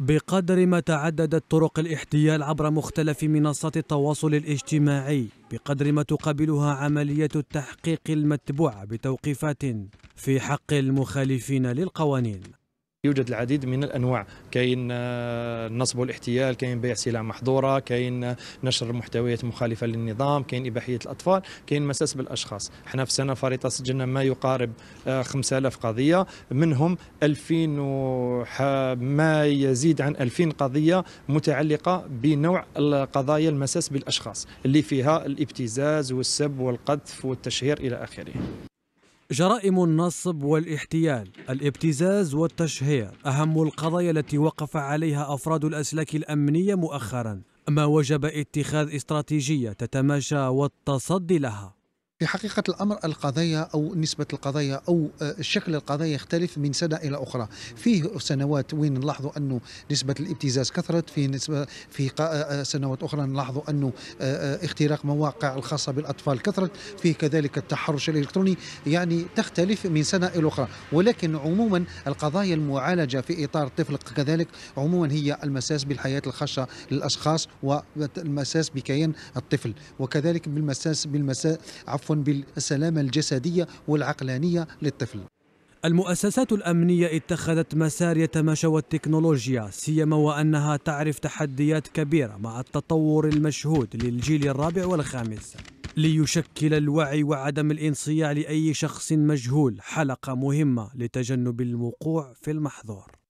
بقدر ما تعددت طرق الاحتيال عبر مختلف منصات التواصل الاجتماعي بقدر ما تقابلها عملية التحقيق المتبوعة بتوقيفات في حق المخالفين للقوانين يوجد العديد من الانواع كاين آه، النصب والاحتيال كاين بيع سلع محظوره كاين آه، نشر محتويات مخالفه للنظام كاين اباحيه الاطفال كاين مساس بالاشخاص احنا في السنه الفريطه سجلنا ما يقارب 5000 آه، قضيه منهم 2000 ما يزيد عن 2000 قضيه متعلقه بنوع القضايا المساس بالاشخاص اللي فيها الابتزاز والسب والقذف والتشهير الى اخره جرائم النصب والاحتيال الابتزاز والتشهير أهم القضايا التي وقف عليها أفراد الأسلاك الأمنية مؤخرا ما وجب اتخاذ استراتيجية تتماشى والتصدي لها في حقيقة الأمر القضايا أو نسبة القضايا أو آه، شكل القضايا يختلف من سنة إلى أخرى فيه سنوات وين نلاحظوا أنه نسبة الابتزاز كثرت في نسبة في آه، آه، سنوات أخرى نلاحظوا أنه اختراق مواقع الخاصة بالأطفال كثرت فيه كذلك التحرش الإلكتروني يعني تختلف من سنة إلى أخرى ولكن عموما القضايا المعالجة في إطار الطفل كذلك عموما هي المساس بالحياة الخاصة للأشخاص والمساس بكيان الطفل وكذلك بالمساس بالمساس عفوا بالسلامة الجسدية والعقلانية للطفل المؤسسات الأمنية اتخذت مسار يتماشى التكنولوجيا سيما وأنها تعرف تحديات كبيرة مع التطور المشهود للجيل الرابع والخامس ليشكل الوعي وعدم الانصياع لأي شخص مجهول حلقة مهمة لتجنب الوقوع في المحظور